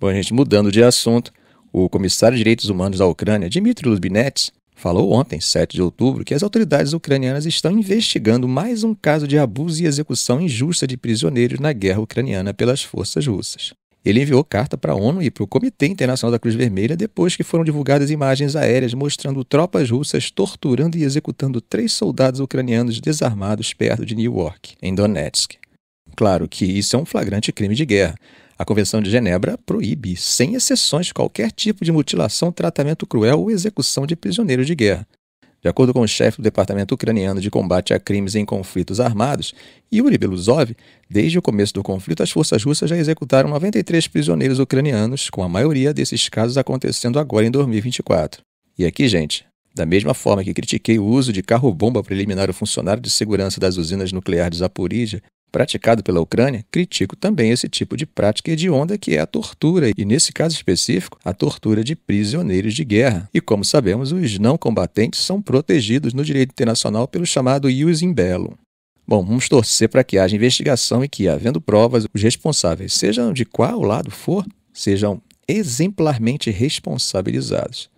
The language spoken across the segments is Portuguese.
Bom, gente, mudando de assunto, o comissário de Direitos Humanos da Ucrânia, Dmitry Lubinets, falou ontem, 7 de outubro, que as autoridades ucranianas estão investigando mais um caso de abuso e execução injusta de prisioneiros na guerra ucraniana pelas forças russas. Ele enviou carta para a ONU e para o Comitê Internacional da Cruz Vermelha depois que foram divulgadas imagens aéreas mostrando tropas russas torturando e executando três soldados ucranianos desarmados perto de Newark, em Donetsk. Claro que isso é um flagrante crime de guerra, a Convenção de Genebra proíbe, sem exceções, qualquer tipo de mutilação, tratamento cruel ou execução de prisioneiros de guerra. De acordo com o chefe do Departamento Ucraniano de Combate a Crimes em Conflitos Armados, Yuri Beluzov, desde o começo do conflito, as forças russas já executaram 93 prisioneiros ucranianos, com a maioria desses casos acontecendo agora em 2024. E aqui, gente, da mesma forma que critiquei o uso de carro-bomba para eliminar o funcionário de segurança das usinas nucleares de Zaporizhia, praticado pela Ucrânia, critico também esse tipo de prática hedionda que é a tortura, e nesse caso específico, a tortura de prisioneiros de guerra. E como sabemos, os não combatentes são protegidos no direito internacional pelo chamado ius in bello. Bom, vamos torcer para que haja investigação e que, havendo provas, os responsáveis, sejam de qual lado for, sejam exemplarmente responsabilizados.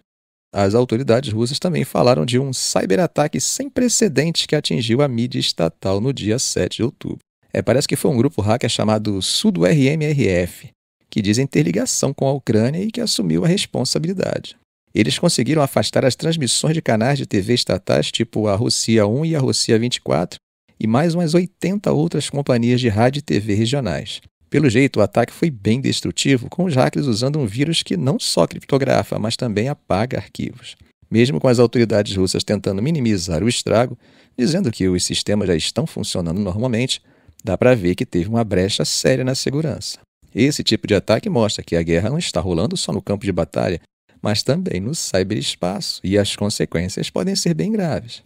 As autoridades russas também falaram de um cyberataque sem precedentes que atingiu a mídia estatal no dia 7 de outubro. É, parece que foi um grupo hacker chamado SudoRMRF que dizem ter ligação com a Ucrânia e que assumiu a responsabilidade. Eles conseguiram afastar as transmissões de canais de TV estatais tipo a Rússia 1 e a Rússia 24 e mais umas 80 outras companhias de rádio e TV regionais. Pelo jeito, o ataque foi bem destrutivo, com os hackers usando um vírus que não só criptografa, mas também apaga arquivos. Mesmo com as autoridades russas tentando minimizar o estrago, dizendo que os sistemas já estão funcionando normalmente, dá para ver que teve uma brecha séria na segurança. Esse tipo de ataque mostra que a guerra não está rolando só no campo de batalha, mas também no ciberespaço, e as consequências podem ser bem graves.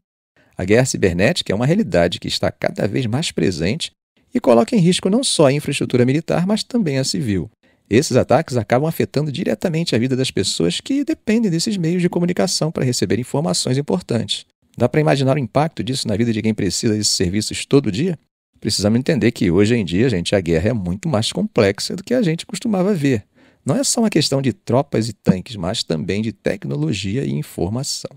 A guerra cibernética é uma realidade que está cada vez mais presente e coloca em risco não só a infraestrutura militar, mas também a civil. Esses ataques acabam afetando diretamente a vida das pessoas que dependem desses meios de comunicação para receber informações importantes. Dá para imaginar o impacto disso na vida de quem precisa desses serviços todo dia? precisamos entender que hoje em dia, gente, a guerra é muito mais complexa do que a gente costumava ver. Não é só uma questão de tropas e tanques, mas também de tecnologia e informação.